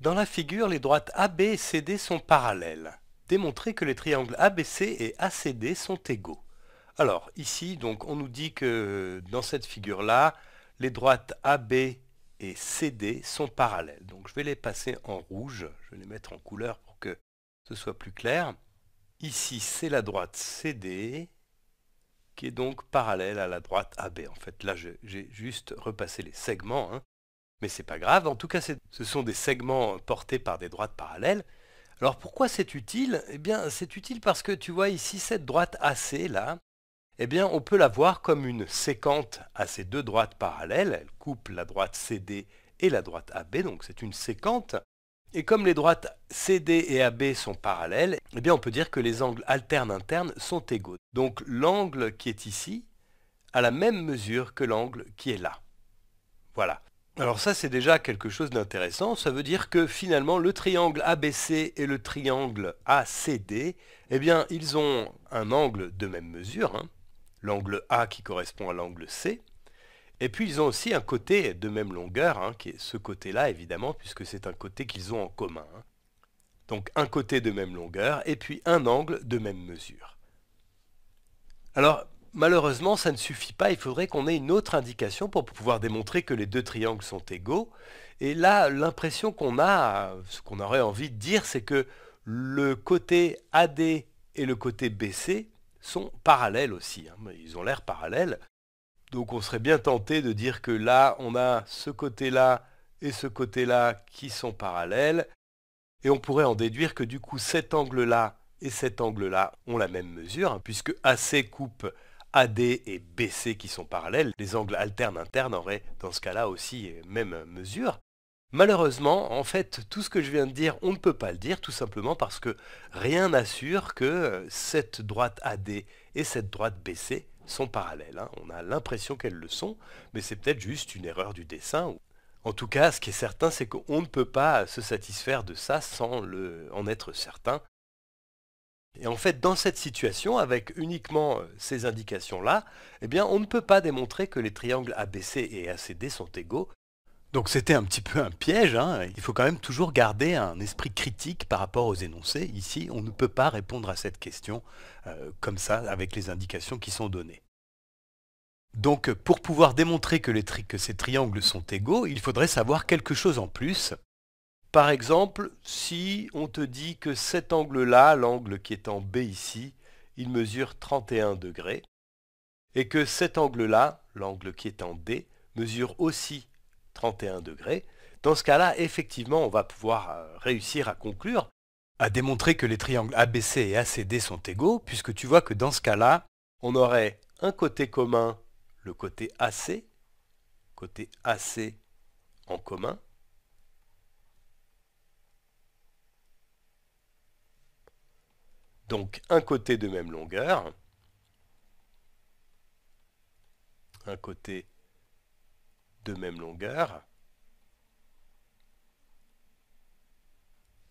Dans la figure, les droites AB et CD sont parallèles. Démontrer que les triangles ABC et ACD sont égaux. Alors ici, donc, on nous dit que dans cette figure-là, les droites AB et CD sont parallèles. Donc je vais les passer en rouge, je vais les mettre en couleur pour que ce soit plus clair. Ici, c'est la droite CD qui est donc parallèle à la droite AB. En fait, là, j'ai juste repassé les segments. Hein. Mais c'est pas grave, en tout cas ce sont des segments portés par des droites parallèles. Alors pourquoi c'est utile Eh bien c'est utile parce que tu vois ici cette droite AC là, eh bien on peut la voir comme une séquente à ces deux droites parallèles, elle coupe la droite CD et la droite AB, donc c'est une séquente. Et comme les droites CD et AB sont parallèles, eh bien on peut dire que les angles alternes internes sont égaux. Donc l'angle qui est ici a la même mesure que l'angle qui est là. Voilà. Alors ça, c'est déjà quelque chose d'intéressant. Ça veut dire que finalement, le triangle ABC et le triangle ACD, eh bien, ils ont un angle de même mesure, hein. l'angle A qui correspond à l'angle C, et puis ils ont aussi un côté de même longueur, hein, qui est ce côté-là évidemment, puisque c'est un côté qu'ils ont en commun. Hein. Donc un côté de même longueur, et puis un angle de même mesure. Alors, Malheureusement, ça ne suffit pas, il faudrait qu'on ait une autre indication pour pouvoir démontrer que les deux triangles sont égaux. Et là, l'impression qu'on a, ce qu'on aurait envie de dire, c'est que le côté AD et le côté BC sont parallèles aussi. Hein. Ils ont l'air parallèles. Donc on serait bien tenté de dire que là, on a ce côté-là et ce côté-là qui sont parallèles. Et on pourrait en déduire que du coup, cet angle-là et cet angle-là ont la même mesure, hein, puisque AC coupe AD et BC qui sont parallèles, les angles alternes-internes auraient dans ce cas-là aussi même mesure. Malheureusement, en fait, tout ce que je viens de dire, on ne peut pas le dire, tout simplement parce que rien n'assure que cette droite AD et cette droite BC sont parallèles. Hein. On a l'impression qu'elles le sont, mais c'est peut-être juste une erreur du dessin. En tout cas, ce qui est certain, c'est qu'on ne peut pas se satisfaire de ça sans le... en être certain. Et en fait, dans cette situation, avec uniquement euh, ces indications-là, eh bien, on ne peut pas démontrer que les triangles ABC et ACD sont égaux. Donc c'était un petit peu un piège, hein. il faut quand même toujours garder un esprit critique par rapport aux énoncés. Ici, on ne peut pas répondre à cette question euh, comme ça, avec les indications qui sont données. Donc pour pouvoir démontrer que, les que ces triangles sont égaux, il faudrait savoir quelque chose en plus, par exemple, si on te dit que cet angle-là, l'angle qui est en B ici, il mesure 31 degrés, et que cet angle-là, l'angle qui est en D, mesure aussi 31 degrés, dans ce cas-là, effectivement, on va pouvoir euh, réussir à conclure, à démontrer que les triangles ABC et ACD sont égaux, puisque tu vois que dans ce cas-là, on aurait un côté commun, le côté AC, côté AC en commun, Donc un côté de même longueur, un côté de même longueur.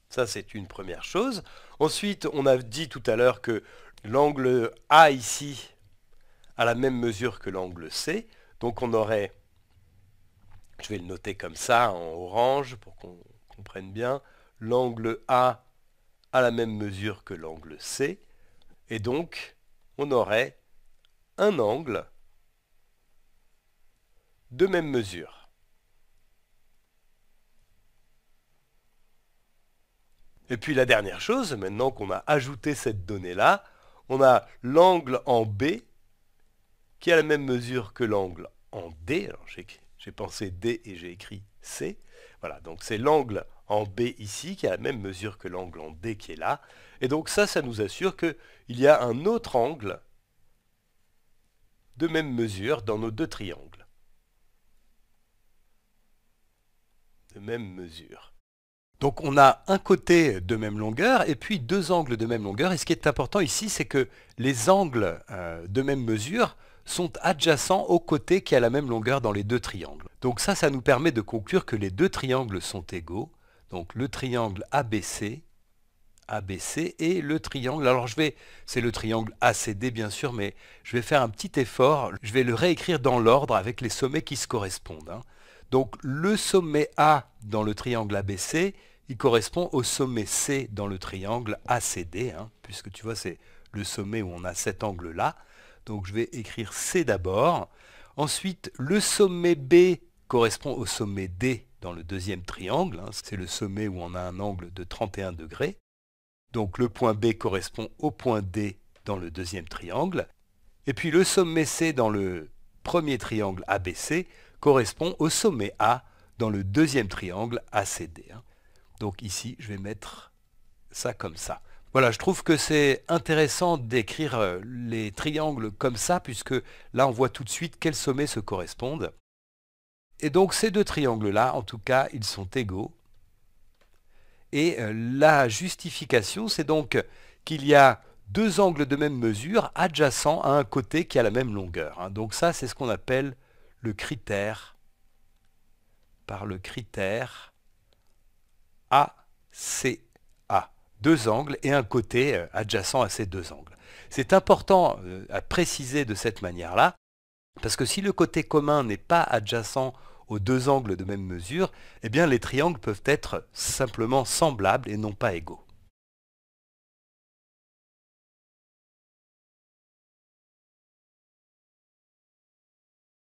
Ça, c'est une première chose. Ensuite, on a dit tout à l'heure que l'angle A ici a la même mesure que l'angle C. Donc on aurait, je vais le noter comme ça en orange pour qu'on comprenne bien, l'angle A à la même mesure que l'angle C, et donc on aurait un angle de même mesure. Et puis la dernière chose, maintenant qu'on a ajouté cette donnée-là, on a l'angle en B qui a la même mesure que l'angle en D j'ai pensé D et j'ai écrit C. Voilà, donc c'est l'angle en B ici qui a la même mesure que l'angle en D qui est là. Et donc ça, ça nous assure qu'il y a un autre angle de même mesure dans nos deux triangles. De même mesure. Donc on a un côté de même longueur et puis deux angles de même longueur. Et ce qui est important ici, c'est que les angles euh, de même mesure sont adjacents au côté qui a la même longueur dans les deux triangles. Donc ça, ça nous permet de conclure que les deux triangles sont égaux. Donc le triangle ABC, ABC et le triangle, alors je vais, c'est le triangle ACD bien sûr, mais je vais faire un petit effort, je vais le réécrire dans l'ordre avec les sommets qui se correspondent. Hein. Donc le sommet A dans le triangle ABC, il correspond au sommet C dans le triangle ACD, hein, puisque tu vois c'est le sommet où on a cet angle là. Donc je vais écrire C d'abord. Ensuite, le sommet B correspond au sommet D dans le deuxième triangle. Hein. C'est le sommet où on a un angle de 31 degrés. Donc le point B correspond au point D dans le deuxième triangle. Et puis le sommet C dans le premier triangle ABC correspond au sommet A dans le deuxième triangle ACD. Hein. Donc ici, je vais mettre ça comme ça. Voilà, je trouve que c'est intéressant d'écrire euh, les triangles comme ça, puisque là on voit tout de suite quels sommets se correspondent. Et donc ces deux triangles-là, en tout cas, ils sont égaux. Et euh, la justification, c'est donc qu'il y a deux angles de même mesure adjacents à un côté qui a la même longueur. Hein. Donc ça, c'est ce qu'on appelle le critère, par le critère AC deux angles et un côté euh, adjacent à ces deux angles. C'est important euh, à préciser de cette manière-là, parce que si le côté commun n'est pas adjacent aux deux angles de même mesure, eh bien les triangles peuvent être simplement semblables et non pas égaux.